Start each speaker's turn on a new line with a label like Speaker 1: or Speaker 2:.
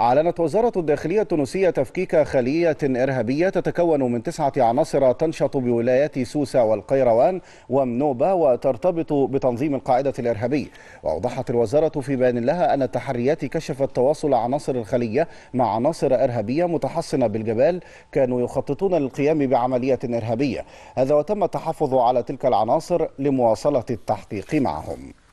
Speaker 1: أعلنت وزارة الداخلية التونسية تفكيك خلية إرهابية تتكون من تسعة عناصر تنشط بولايات سوسة والقيروان ومنوبة وترتبط بتنظيم القاعدة الإرهابي وأوضحت الوزارة في بيان لها أن التحريات كشفت تواصل عناصر الخلية مع عناصر إرهابية متحصنة بالجبال كانوا يخططون للقيام بعملية إرهابية هذا وتم التحفظ على تلك العناصر لمواصلة التحقيق معهم